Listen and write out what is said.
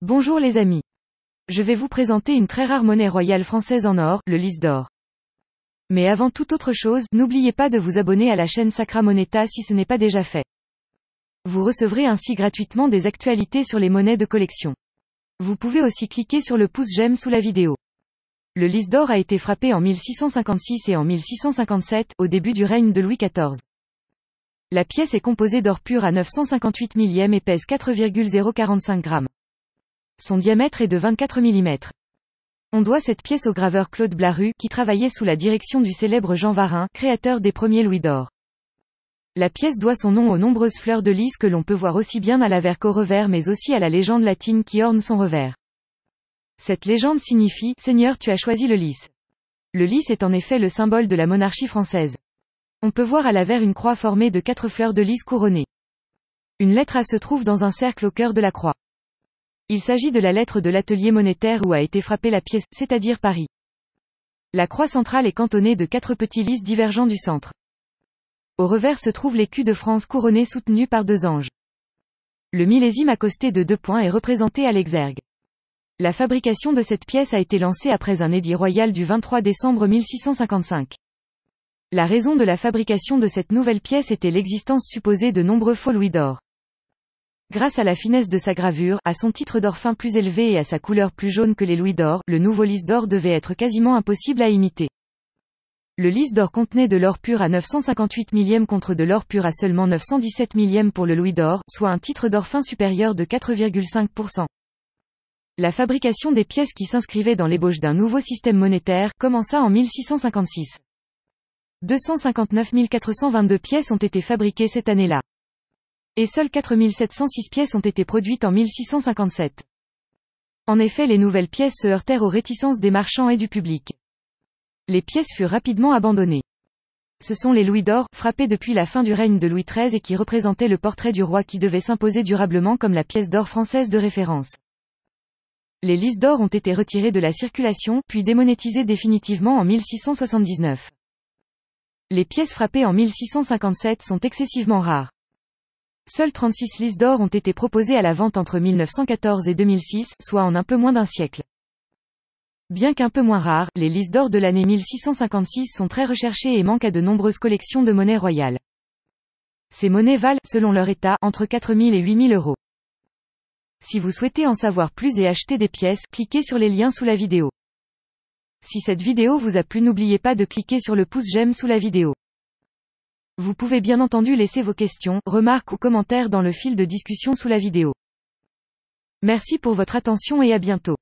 Bonjour les amis. Je vais vous présenter une très rare monnaie royale française en or, le lis d'or. Mais avant toute autre chose, n'oubliez pas de vous abonner à la chaîne Sacra Moneta si ce n'est pas déjà fait. Vous recevrez ainsi gratuitement des actualités sur les monnaies de collection. Vous pouvez aussi cliquer sur le pouce j'aime sous la vidéo. Le lis d'or a été frappé en 1656 et en 1657, au début du règne de Louis XIV. La pièce est composée d'or pur à 958 millième et pèse 4,045 grammes. Son diamètre est de 24 mm. On doit cette pièce au graveur Claude Blaru, qui travaillait sous la direction du célèbre Jean Varin, créateur des premiers louis d'or. La pièce doit son nom aux nombreuses fleurs de lys que l'on peut voir aussi bien à l'avers qu'au revers mais aussi à la légende latine qui orne son revers. Cette légende signifie « Seigneur tu as choisi le lys ». Le lys est en effet le symbole de la monarchie française. On peut voir à l'avers une croix formée de quatre fleurs de lys couronnées. Une lettre A se trouve dans un cercle au cœur de la croix. Il s'agit de la lettre de l'atelier monétaire où a été frappée la pièce, c'est-à-dire Paris. La croix centrale est cantonnée de quatre petits lys divergents du centre. Au revers se trouve l'écu de France couronné soutenu par deux anges. Le millésime accosté de deux points est représenté à l'exergue. La fabrication de cette pièce a été lancée après un édit royal du 23 décembre 1655. La raison de la fabrication de cette nouvelle pièce était l'existence supposée de nombreux faux louis d'or. Grâce à la finesse de sa gravure, à son titre d'or fin plus élevé et à sa couleur plus jaune que les louis d'or, le nouveau lys d'or devait être quasiment impossible à imiter. Le lys d'or contenait de l'or pur à 958 millièmes contre de l'or pur à seulement 917 millièmes pour le louis d'or, soit un titre d'or fin supérieur de 4,5%. La fabrication des pièces qui s'inscrivaient dans l'ébauche d'un nouveau système monétaire commença en 1656. 259 422 pièces ont été fabriquées cette année-là et seules 4706 pièces ont été produites en 1657. En effet les nouvelles pièces se heurtèrent aux réticences des marchands et du public. Les pièces furent rapidement abandonnées. Ce sont les louis d'or, frappés depuis la fin du règne de Louis XIII et qui représentaient le portrait du roi qui devait s'imposer durablement comme la pièce d'or française de référence. Les lisses d'or ont été retirées de la circulation, puis démonétisées définitivement en 1679. Les pièces frappées en 1657 sont excessivement rares. Seules 36 listes d'or ont été proposées à la vente entre 1914 et 2006, soit en un peu moins d'un siècle. Bien qu'un peu moins rares, les listes d'or de l'année 1656 sont très recherchées et manquent à de nombreuses collections de monnaies royales. Ces monnaies valent, selon leur état, entre 4000 et 8000 euros. Si vous souhaitez en savoir plus et acheter des pièces, cliquez sur les liens sous la vidéo. Si cette vidéo vous a plu n'oubliez pas de cliquer sur le pouce j'aime sous la vidéo. Vous pouvez bien entendu laisser vos questions, remarques ou commentaires dans le fil de discussion sous la vidéo. Merci pour votre attention et à bientôt.